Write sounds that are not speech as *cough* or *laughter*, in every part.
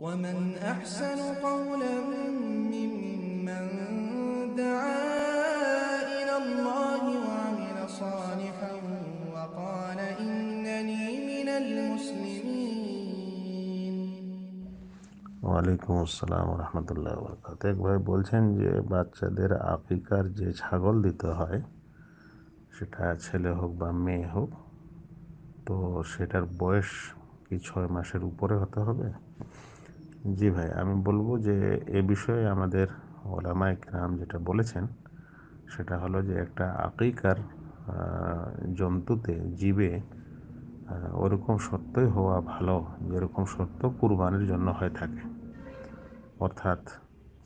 ومن أحسن قولا ممن دعا إلى الله وعمل صالحا وقال إنني من المسلمين ওয়ালাইকুম আসসালাম রহমতুল্লাহ বরকাত এক ভাই বলছেন যে বাচ্চাদের আফ্রিকার যে ছাগল দিতে হয় সেটা ছেলে হোক বা মেয়ে হোক তো সেটার বয়স কি ছয় মাসের উপরে হতে হবে জি ভাই আমি বলবো যে এ বিষয়ে আমাদের ওলামা ইকরাম যেটা বলেছেন সেটা হলো যে একটা আকিকার জন্তুতে জীবে ওরকম সত্যই হওয়া ভালো যেরকম সত্য কুরবানির জন্য হয়ে থাকে অর্থাৎ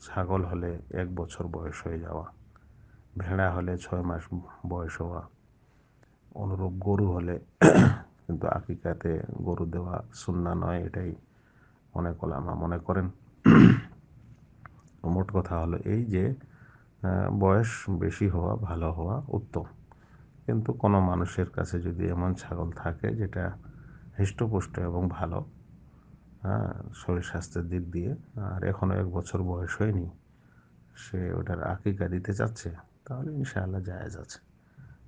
ছাগল হলে এক বছর বয়স হয়ে যাওয়া ভেড়া হলে ছয় মাস বয়স হওয়া অনুরূপ গরু হলে *clears throat* কিন্তু আকিকাতে গরু দেওয়া শূন্য নয় এটাই অনেক ওলামা হ্যাঁ, মনে করেন মোট কথা হলো এই যে বয়স বেশি হওয়া ভালো হওয়া উত্তম কিন্তু কোনো মানুষের কাছে যদি এমন ছাগল থাকে যেটা হৃষ্টপুষ্ট এবং ভালো হ্যাঁ শরীর স্বাস্থ্যের দিক দিয়ে আর এখনও এক বছর বয়স হয়নি সে ওটার আকিকা দিতে চাচ্ছে তাহলে ইনশাআল্লাহ জায়েজ আছে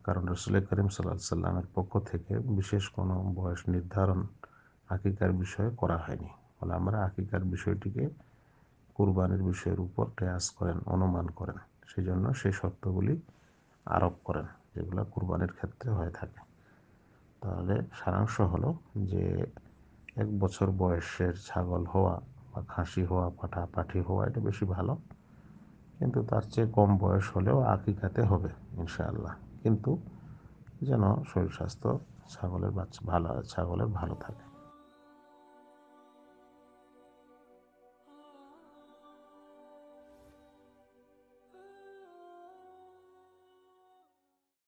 কারণ রসুল করিম সাল্লা সাল্লামের পক্ষ থেকে বিশেষ কোনো বয়স নির্ধারণ আকিকার বিষয়ে করা হয়নি ফলে আমরা আকিকার বিষয়টিকে কোরবানির বিষয়ের উপর কেয়াস করেন অনুমান করেন সেই জন্য সেই শর্তগুলি আরোপ করেন যেগুলো কোরবানির ক্ষেত্রে হয়ে থাকে তাহলে সারাংশ হলো যে এক বছর বয়সের ছাগল হওয়া বা খাসি হওয়া পাঠা পাঠি হওয়া এটা বেশি ভালো কিন্তু তার চেয়ে কম বয়স হলেও আকিকাতে হবে ইনশাআল্লাহ কিন্তু যেন শরীর স্বাস্থ্য ছাগলের বাচ্চা ভালো ছাগলের ভালো থাকে